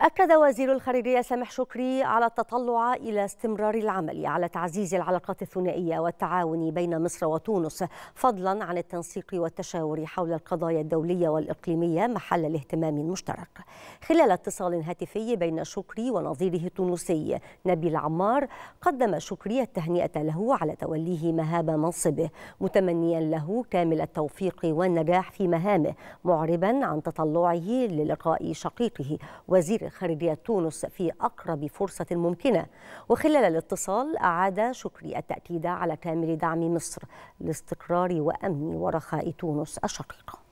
أكد وزير الخارجية سامح شكري على التطلع إلى استمرار العمل على تعزيز العلاقات الثنائية والتعاون بين مصر وتونس فضلا عن التنسيق والتشاور حول القضايا الدولية والإقليمية محل الاهتمام المشترك خلال اتصال هاتفي بين شكري ونظيره التونسي نبيل عمار قدم شكري التهنئة له على توليه مهاب منصبه متمنيا له كامل التوفيق والنجاح في مهامه معربا عن تطلعه للقاء شقيقه وزير خارجية تونس في أقرب فرصة ممكنة وخلال الاتصال أعاد شكري التأكيد على كامل دعم مصر لاستقرار وأمن ورخاء تونس الشقيقة